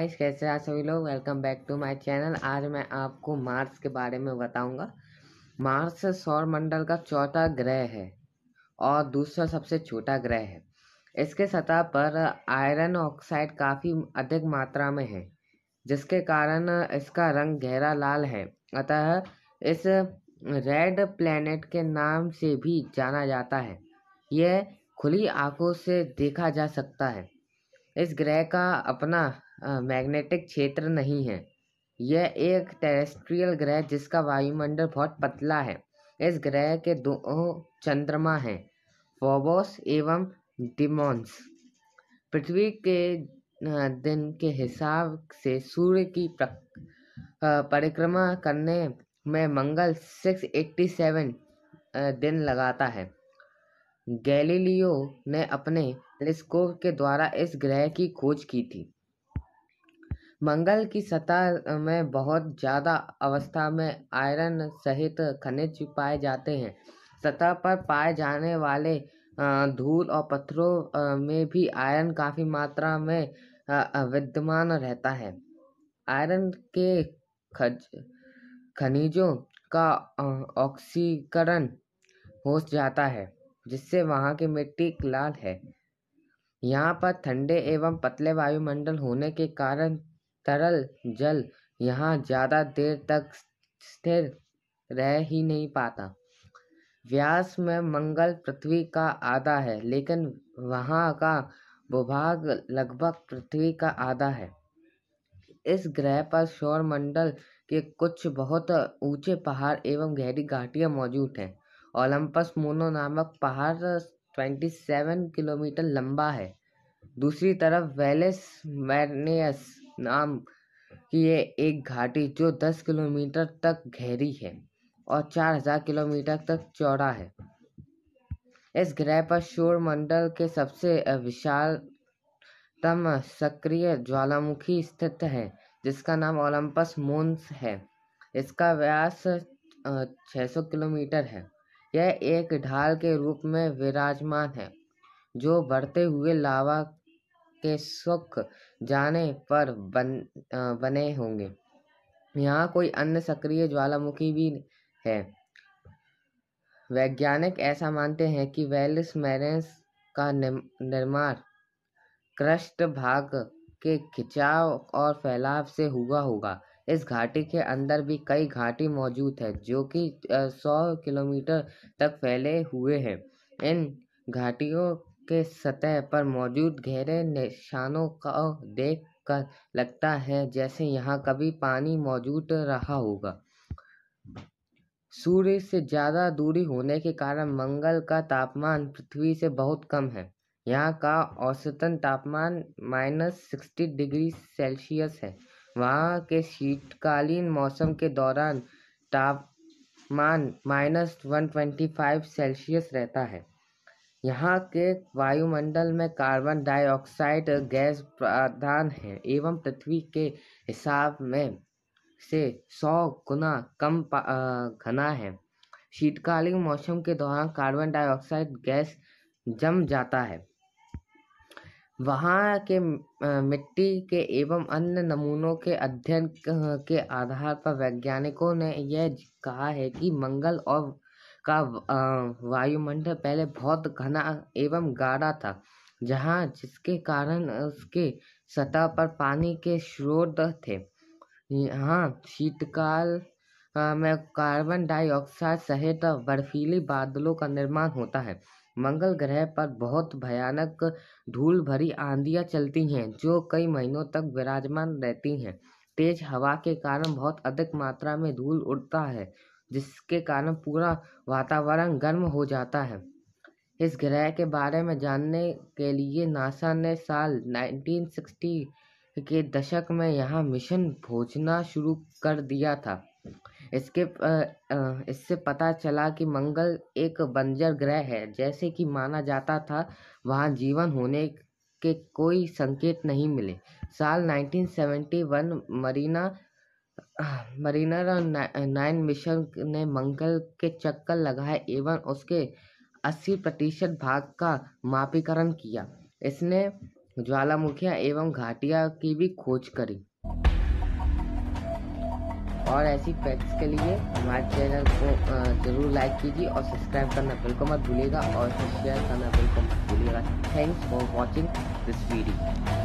guys कैसे आप सभी लोग welcome back to my channel आज मैं आपको मार्स के बारे में बताऊंगा मार्स सौर मंडल का चौथा ग्रह है और दूसरा सबसे छोटा ग्रह है इसके सतह पर आयरन ऑक्साइड काफ़ी अधिक मात्रा में है जिसके कारण इसका रंग गहरा लाल है अतः इस रेड प्लैनेट के नाम से भी जाना जाता है यह खुली आँखों से देखा जा सकता है इस ग्रह का अपना मैग्नेटिक क्षेत्र नहीं है यह एक टेरेस्ट्रियल ग्रह जिसका वायुमंडल बहुत पतला है इस ग्रह के दो चंद्रमा हैं फोबोस एवं डिमोन्स पृथ्वी के दिन के हिसाब से सूर्य की परिक्रमा करने में मंगल 687 दिन लगाता है गैलीलियो ने अपने टेलीस्कोप के द्वारा इस ग्रह की खोज की थी मंगल की सतह में बहुत ज़्यादा अवस्था में आयरन सहित खनिज पाए जाते हैं सतह पर पाए जाने वाले धूल और पत्थरों में भी आयरन काफ़ी मात्रा में विद्यमान रहता है आयरन के खज खनिजों का ऑक्सीकरण हो जाता है जिससे वहाँ की मिट्टी लाल है यहाँ पर ठंडे एवं पतले वायुमंडल होने के कारण तरल जल यहाँ ज़्यादा देर तक स्थिर रह ही नहीं पाता व्यास में मंगल पृथ्वी का आधा है लेकिन वहाँ का भूभाग लगभग पृथ्वी का आधा है इस ग्रह पर सौरमंडल के कुछ बहुत ऊंचे पहाड़ एवं गहरी घाटियाँ मौजूद हैं ओलंपस मोनो नामक पहाड़ 27 किलोमीटर लंबा है दूसरी तरफ वेलेस मैरनेस नाम की है एक घाटी जो दस किलोमीटर तक गहरी है और चार हजार किलोमीटर तक चौड़ा है इस ग्रह पर मंडल के सबसे विशालतम सक्रिय ज्वालामुखी स्थित है जिसका नाम ओलंपस मून्स है इसका व्यास 600 किलोमीटर है यह एक ढाल के रूप में विराजमान है जो बढ़ते हुए लावा के सुख जाने पर बन आ, बने होंगे यहाँ कोई अन्य सक्रिय ज्वालामुखी भी है वैज्ञानिक ऐसा मानते हैं कि वेलिस मैरेंस का निर्माण क्रस्ट भाग के खिंचाव और फैलाव से हुआ होगा इस घाटी के अंदर भी कई घाटी मौजूद है जो कि सौ किलोमीटर तक फैले हुए हैं इन घाटियों के सतह पर मौजूद गहरे निशानों को देख कर लगता है जैसे यहाँ कभी पानी मौजूद रहा होगा सूर्य से ज़्यादा दूरी होने के कारण मंगल का तापमान पृथ्वी से बहुत कम है यहाँ का औसतन तापमान माइनस सिक्सटी डिग्री सेल्सियस है वहाँ के शीतकालीन मौसम के दौरान तापमान minus one twenty five Celsius रहता है यहाँ के वायुमंडल में कार्बन डाइऑक्साइड गैस प्रधान है एवं पृथ्वी के हिसाब में से सौ गुना कम घना है शीतकालीन मौसम के दौरान कार्बन डाइऑक्साइड गैस जम जाता है वहाँ के मिट्टी के एवं अन्य नमूनों के अध्ययन के आधार पर वैज्ञानिकों ने यह कहा है कि मंगल और का वायुमंडल पहले बहुत घना एवं गाढ़ा था जहाँ जिसके कारण उसके सतह पर पानी के स्रोत थे यहाँ शीतकाल में कार्बन डाइऑक्साइड सहित बर्फीली बादलों का निर्माण होता है मंगल ग्रह पर बहुत भयानक धूल भरी आंधियाँ चलती हैं जो कई महीनों तक विराजमान रहती हैं तेज हवा के कारण बहुत अधिक मात्रा में धूल उड़ता है जिसके कारण पूरा वातावरण गर्म हो जाता है इस ग्रह के बारे में जानने के लिए नासा ने साल 1960 के दशक में यहाँ मिशन भोजना शुरू कर दिया था इसके इससे पता चला कि मंगल एक बंजर ग्रह है जैसे कि माना जाता था वहाँ जीवन होने के कोई संकेत नहीं मिले साल 1971 मरीना मरीनर और नाइन मिशन ने मंगल के चक्कर लगाए एवं उसके 80 प्रतिशत भाग का मापीकरण किया इसने ज्वालामुखिया एवं घाटिया की भी खोज करी और ऐसी फैक्ट्स के लिए हमारे चैनल को जरूर लाइक कीजिए और सब्सक्राइब करना बिल्कुल मत भूलिएगा और शेयर करना बिल्कुल मत भूलिएगा thanks for watching this video